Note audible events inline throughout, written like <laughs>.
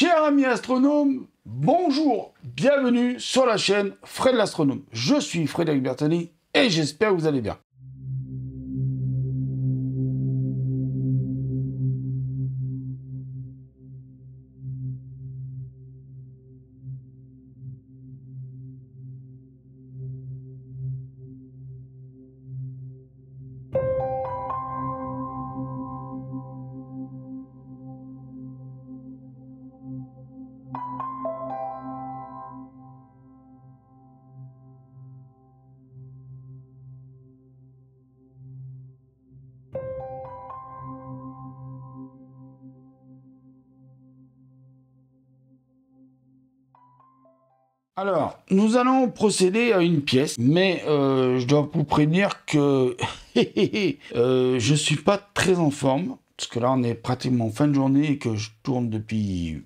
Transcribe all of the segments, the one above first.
Chers amis astronomes, bonjour, bienvenue sur la chaîne Fred l'astronome. Je suis Fred Bertani et j'espère que vous allez bien. Alors, nous allons procéder à une pièce, mais euh, je dois vous prévenir que <laughs> euh, je ne suis pas très en forme, parce que là on est pratiquement fin de journée et que je tourne depuis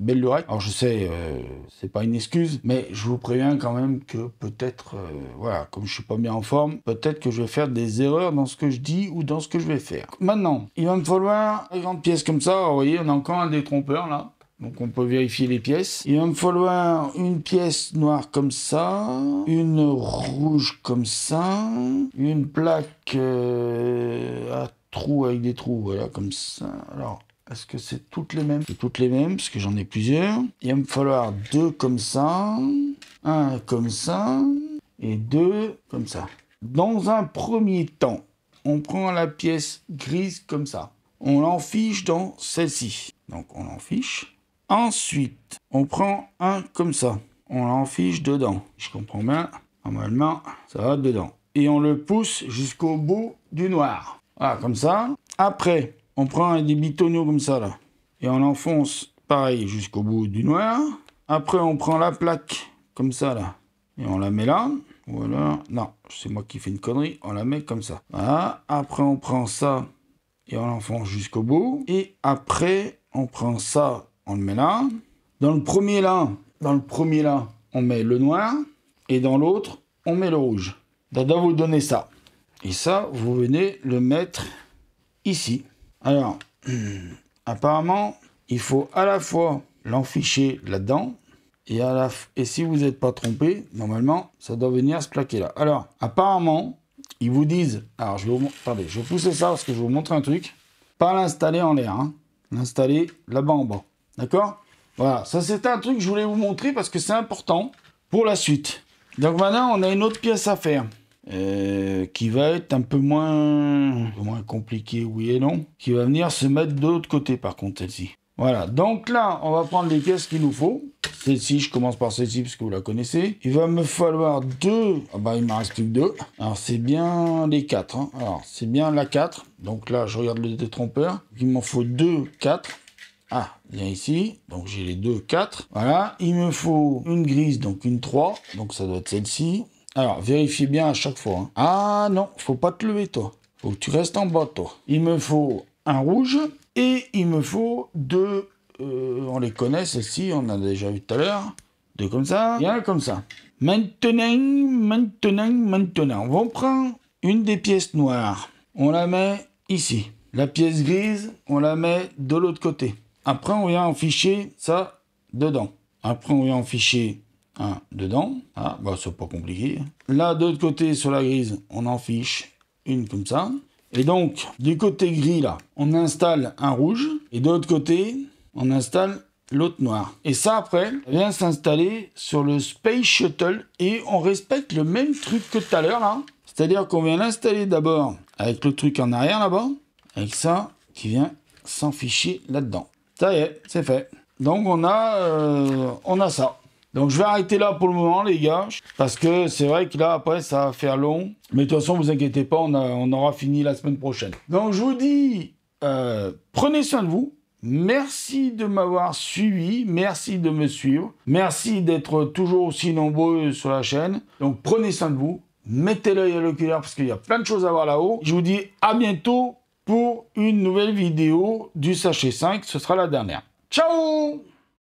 belle durée. Alors je sais, euh, c'est pas une excuse, mais je vous préviens quand même que peut-être, voilà, comme je suis pas bien en forme, peut-être que je vais faire des erreurs dans ce que je dis ou dans ce que je vais faire. Maintenant, il va me falloir une grande pièce comme ça. Vous voyez, on a encore un détrompeur là. Donc on peut vérifier les pièces. Il va me falloir une pièce noire comme ça, une rouge comme ça, une plaque euh, à trous avec des trous, voilà, comme ça. Alors, est-ce que c'est toutes les mêmes C'est toutes les mêmes, parce que j'en ai plusieurs. Il va me falloir deux comme ça, un comme ça, et deux comme ça. Dans un premier temps, on prend la pièce grise comme ça. On fiche dans celle-ci. Donc on fiche. Ensuite, on prend un comme ça. On l'enfiche dedans. Je comprends bien. Normalement, ça va dedans. Et on le pousse jusqu'au bout du noir. Voilà, comme ça. Après, on prend des bitonneaux comme ça, là. Et on l'enfonce, pareil, jusqu'au bout du noir. Après, on prend la plaque, comme ça, là. Et on la met là. Voilà. Non, c'est moi qui fais une connerie. On la met comme ça. Voilà. Après, on prend ça et on l'enfonce jusqu'au bout. Et après, on prend ça on le met là. Dans le premier là, dans le premier là, on met le noir. Et dans l'autre, on met le rouge. Dada vous donner ça. Et ça, vous venez le mettre ici. Alors, <clears throat> apparemment, il faut à la fois l'enficher là-dedans. Et, la et si vous n'êtes pas trompé, normalement, ça doit venir se plaquer là. Alors, apparemment, ils vous disent... Alors, je vais vous... je vais pousser ça parce que je vais vous montrer un truc. Pas l'installer en l'air, hein. L'installer là-bas en bas. D'accord Voilà, ça c'est un truc que je voulais vous montrer parce que c'est important pour la suite. Donc maintenant, on a une autre pièce à faire. Euh, qui va être un peu moins, moins compliquée, oui et non. Qui va venir se mettre de l'autre côté, par contre, celle-ci. Voilà, donc là, on va prendre les pièces qu'il nous faut. Celle-ci, je commence par celle-ci, parce que vous la connaissez. Il va me falloir deux... Ah bah, il m'en reste plus que deux. Alors, c'est bien les quatre. Hein. Alors, c'est bien la quatre. Donc là, je regarde le détrompeur. Il m'en faut deux, quatre. Ah, bien ici. Donc j'ai les deux 4. Voilà. Il me faut une grise, donc une 3. Donc ça doit être celle-ci. Alors, vérifiez bien à chaque fois. Hein. Ah non, faut pas te lever, toi. Faut que tu restes en bas, toi. Il me faut un rouge et il me faut deux... Euh, on les connaît, celles-ci, on a déjà vu tout à l'heure. Deux comme ça, il y en a comme ça. Maintenant, maintenant, maintenant. On va prendre une des pièces noires. On la met ici. La pièce grise, on la met de l'autre côté. Après, on vient enficher ça dedans. Après, on vient en fichier un dedans. Ah, bah, c'est pas compliqué. Là, de l'autre côté, sur la grise, on en fiche une comme ça. Et donc, du côté gris, là, on installe un rouge. Et de l'autre côté, on installe l'autre noir. Et ça, après, vient s'installer sur le Space Shuttle. Et on respecte le même truc que tout à l'heure, là. C'est-à-dire qu'on vient l'installer d'abord avec le truc en arrière, là-bas. Avec ça, qui vient ficher là-dedans. Ça y est, c'est fait. Donc on a, euh, on a ça. Donc je vais arrêter là pour le moment les gars, parce que c'est vrai que là après ça va faire long. Mais de toute façon vous inquiétez pas, on, aura fini la semaine prochaine. Donc je vous dis, euh, prenez soin de vous. Merci de m'avoir suivi, merci de me suivre, merci d'être toujours aussi nombreux sur la chaîne. Donc prenez soin de vous, mettez l'œil à l'oculaire parce qu'il y a plein de choses à voir là-haut. Je vous dis à bientôt pour une nouvelle vidéo du Sachet 5. Ce sera la dernière. Ciao